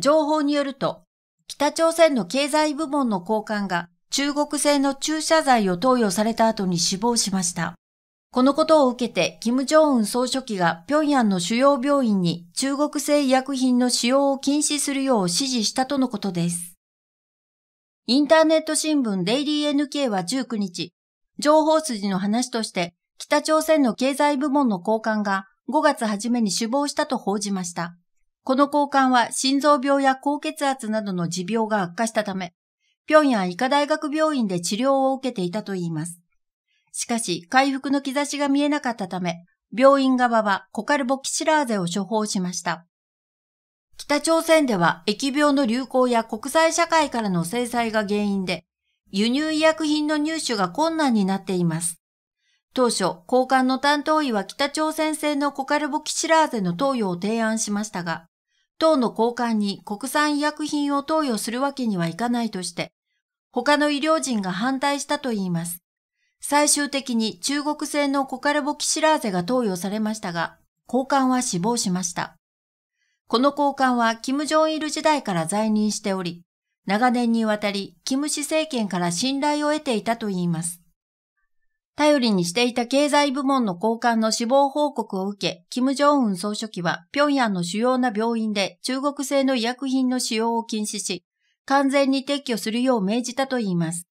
情報によると、北朝鮮の経済部門の高官が中国製の注射剤を投与された後に死亡しました。このことを受けて、金正恩総書記が平壌の主要病院に中国製医薬品の使用を禁止するよう指示したとのことです。インターネット新聞デイリー NK は19日、情報筋の話として、北朝鮮の経済部門の高官が5月初めに死亡したと報じました。この交換は心臓病や高血圧などの持病が悪化したため、平壌医科大学病院で治療を受けていたといいます。しかし、回復の兆しが見えなかったため、病院側はコカルボキシラーゼを処方しました。北朝鮮では疫病の流行や国際社会からの制裁が原因で、輸入医薬品の入手が困難になっています。当初、交換の担当医は北朝鮮製のコカルボキシラーゼの投与を提案しましたが、党の交換に国産医薬品を投与するわけにはいかないとして、他の医療人が反対したといいます。最終的に中国製のコカルボキシラーゼが投与されましたが、交換は死亡しました。この交換は金正日時代から在任しており、長年にわたり金氏政権から信頼を得ていたといいます。頼りにしていた経済部門の交換の死亡報告を受け、金正恩総書記は平壌の主要な病院で中国製の医薬品の使用を禁止し、完全に撤去するよう命じたといいます。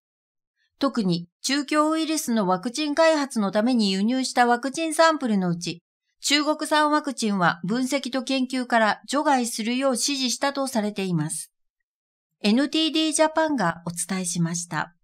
特に中共ウイルスのワクチン開発のために輸入したワクチンサンプルのうち、中国産ワクチンは分析と研究から除外するよう指示したとされています。NTD ジャパンがお伝えしました。